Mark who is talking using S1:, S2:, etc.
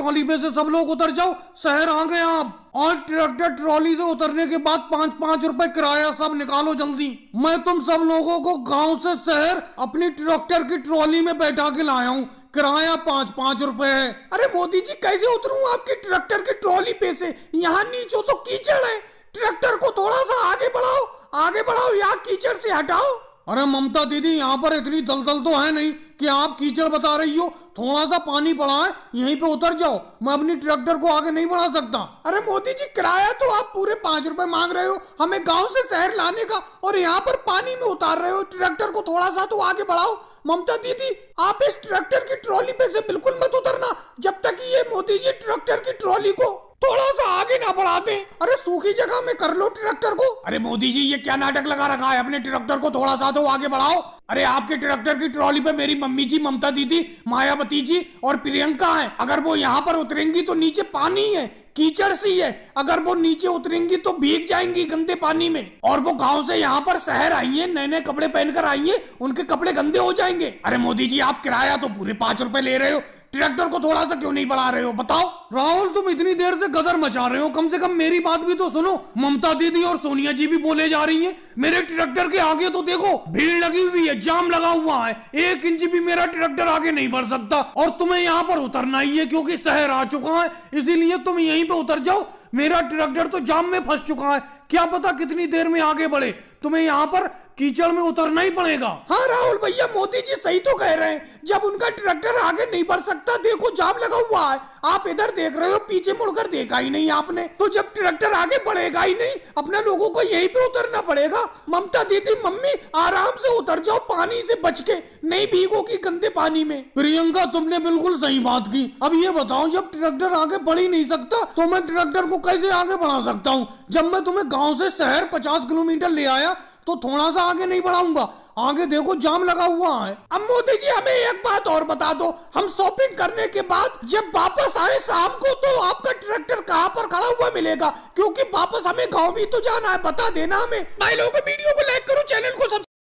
S1: trolley में से सब लोग उतर जाओ शहर आ गए आप और ट्रैक्टर ट्रॉली से उतरने के बाद पाँच पाँच रुपए किराया सब निकालो जल्दी मैं तुम सब लोगों को गांव से शहर अपनी ट्रैक्टर की ट्रॉली में बैठा के लाया हूँ किराया पाँच पाँच रुपए है अरे मोदी जी कैसे उतरू आपके ट्रैक्टर की ट्रॉली पे से यहाँ नीचे तो कीचड़ है ट्रैक्टर को थोड़ा सा आगे बढ़ाओ आगे बढ़ाओ यहाँ कीचड़ से हटाओ अरे ममता दीदी यहाँ पर इतनी दलदल तो है नहीं कि आप कीचड़ बता रही हो थोड़ा सा पानी पड़ा है यहीं पे उतर जाओ मैं अपनी ट्रैक्टर को आगे नहीं बढ़ा सकता अरे मोदी जी किराया तो आप पूरे पांच रुपए मांग रहे हो हमें गांव से शहर लाने का और यहाँ पर पानी में उतार रहे हो ट्रैक्टर को थोड़ा सा तो आगे बढ़ाओ ममता दीदी आप इस ट्रैक्टर की ट्रॉली पे से बिल्कुल मत उतरना जब तक ये मोदी जी ट्रैक्टर की ट्रॉली को थोड़ा सा आगे ना बढ़ा दे अरे सूखी जगह में कर लो ट्रैक्टर को अरे मोदी जी ये क्या नाटक लगा रखा है अपने ट्रैक्टर को थोड़ा सा तो आगे बढ़ाओ अरे आपके ट्रैक्टर की ट्रॉली पे मेरी मम्मी जी ममता दीदी मायावती जी और प्रियंका हैं अगर वो यहाँ पर उतरेंगी तो नीचे पानी है कीचड़ सी है अगर वो नीचे उतरेंगी तो भीग जाएंगी गंदे पानी में और वो गांव से यहाँ पर शहर आई है नए नए कपड़े पहनकर आई है उनके कपड़े गंदे हो जाएंगे अरे मोदी जी आप किराया तो पूरे पांच रुपए ले रहे हो ट्रैक्टर को थोड़ा सा क्यों नहीं बढ़ा रहे हो बताओ राहुल तुम इतनी देर से गदर मचा रहे हो कम से कम मेरी बात भी तो सुनो ममता दीदी और सोनिया जी भी बोले जा रही हैं मेरे ट्रैक्टर के आगे तो देखो भीड़ लगी हुई है जाम लगा हुआ है एक इंच भी मेरा ट्रैक्टर आगे नहीं बढ़ सकता और तुम्हें यहाँ पर उतरना ही है क्योंकि शहर आ चुका है इसीलिए तुम यहीं पे उतर जाओ मेरा ट्रैक्टर तो जाम में फंस चुका है क्या पता कितनी देर में आगे बढ़े तुम्हें यहाँ पर कीचड़ में उतरना ही पड़ेगा हाँ राहुल भैया मोदी जी सही तो कह रहे हैं जब उनका ट्रैक्टर आगे नहीं बढ़ सकता देखो जाम लगा हुआ है आप इधर देख रहे हो पीछे मुड़कर देखा ही नहीं आपने तो जब ट्रैक्टर आगे बढ़ेगा ही नहीं अपने लोगों को यहीं पे उतरना पड़ेगा ममता दीदी मम्मी आराम से उतर जाओ पानी से बच के नहीं की गंदे पानी में प्रियंका तुमने बिल्कुल सही बात की अब ये बताओ जब ट्रैक्टर आगे बढ़ ही नहीं सकता तो मैं ट्रैक्टर को कैसे आगे बढ़ा सकता हूँ जब मैं तुम्हें गाँव से शहर पचास किलोमीटर ले आया तो थोड़ा सा आगे नहीं बढ़ाऊंगा आगे देखो जाम लगा हुआ है अब मोदी जी हमें एक बात और बता दो हम शॉपिंग करने के बाद जब वापस आए शाम को तो आपका ट्रैक्टर कहाँ पर खड़ा हुआ मिलेगा क्योंकि वापस हमें गाँव भी तो जाना है बता देना हमें भाई लोगों वीडियो को लाइक करो चैनल को सब्सक्राइब